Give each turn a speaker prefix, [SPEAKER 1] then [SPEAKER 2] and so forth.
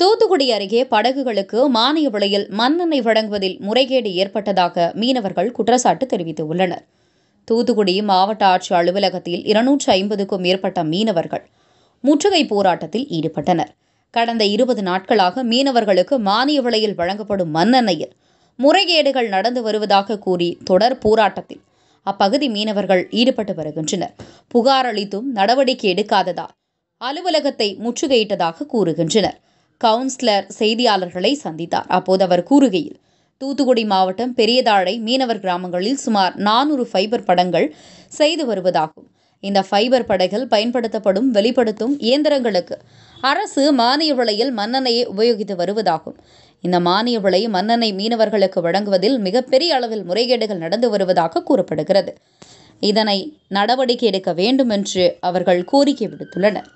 [SPEAKER 1] தூத்துக்குடி அருகே படகுகளுக்கு மானிய விலையில் மண்ணெண்ணெய் வழங்குவதில் முறைகேடு ஏற்பட்டதாக மீனவர்கள் குற்றச்சாட்டு தெரிவித்துள்ளனர் தூத்துக்குடி மாவட்ட ஆட்சி அலுவலகத்தில் இருநூற்று ஐம்பதுக்கும் மேற்பட்ட மீனவர்கள் முற்றுகை போராட்டத்தில் ஈடுபட்டனர் கடந்த இருபது நாட்களாக மீனவர்களுக்கு மானிய விலையில் வழங்கப்படும் மண்ணெண்ணெயில் முறைகேடுகள் நடந்து வருவதாக கூறி தொடர் போராட்டத்தில் அப்பகுதி மீனவர்கள் ஈடுபட்டு வருகின்றனர் புகார் அளித்தும் நடவடிக்கை எடுக்காததால் அலுவலகத்தை முற்றுகையிட்டதாக கூறுகின்றனர் கவுன்சிலர் செய்தியாளர்களை சந்தித்தார் அப்போது அவர் கூறுகையில் தூத்துக்குடி மாவட்டம் பெரியதாழை மீனவர் கிராமங்களில் சுமார் நானூறு ஃபைபர் படங்கள் செய்து வருவதாகும் இந்த ஃபைபர் படைகள் பயன்படுத்தப்படும் வெளிப்படுத்தும் இயந்திரங்களுக்கு அரசு மானிய விலையில் மண்ணெண்ணெயை உபயோகித்து வருவதாகும் இந்த மானிய விலை மண்ணெண்ணெய் மீனவர்களுக்கு வழங்குவதில் மிகப்பெரிய அளவில் முறைகேடுகள் நடந்து வருவதாக கூறப்படுகிறது இதனை நடவடிக்கை எடுக்க வேண்டும் என்று அவர்கள் கோரிக்கை விடுத்துள்ளனர்